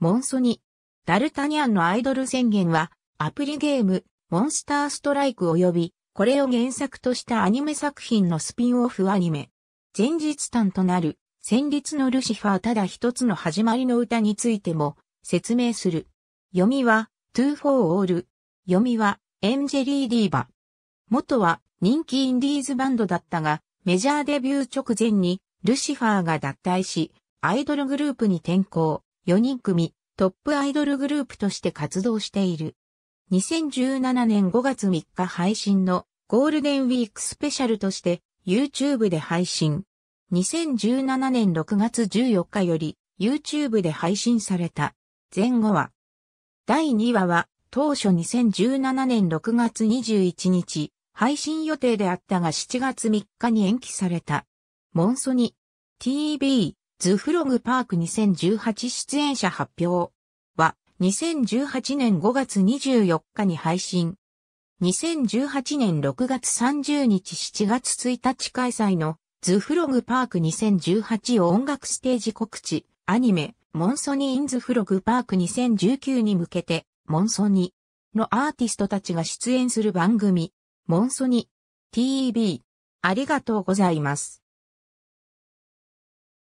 モンソニ。ダルタニアンのアイドル宣言は、アプリゲーム、モンスターストライク及び、これを原作としたアニメ作品のスピンオフアニメ。前日譚となる、戦慄のルシファーただ一つの始まりの歌についても、説明する。読みは、トゥーフォーオール。読みは、エンジェリー・ディーバ。元は、人気インディーズバンドだったが、メジャーデビュー直前に、ルシファーが脱退し、アイドルグループに転向。4人組トップアイドルグループとして活動している。2017年5月3日配信のゴールデンウィークスペシャルとして YouTube で配信。2017年6月14日より YouTube で配信された前後は第2話は当初2017年6月21日配信予定であったが7月3日に延期された。モンソニ TV ズフログパーク2018出演者発表は2018年5月24日に配信。2018年6月30日7月1日開催のズフログパーク2018を音楽ステージ告知、アニメ、モンソニーンズフログパーク2019に向けて、モンソニのアーティストたちが出演する番組、モンソニ TV。ありがとうございます。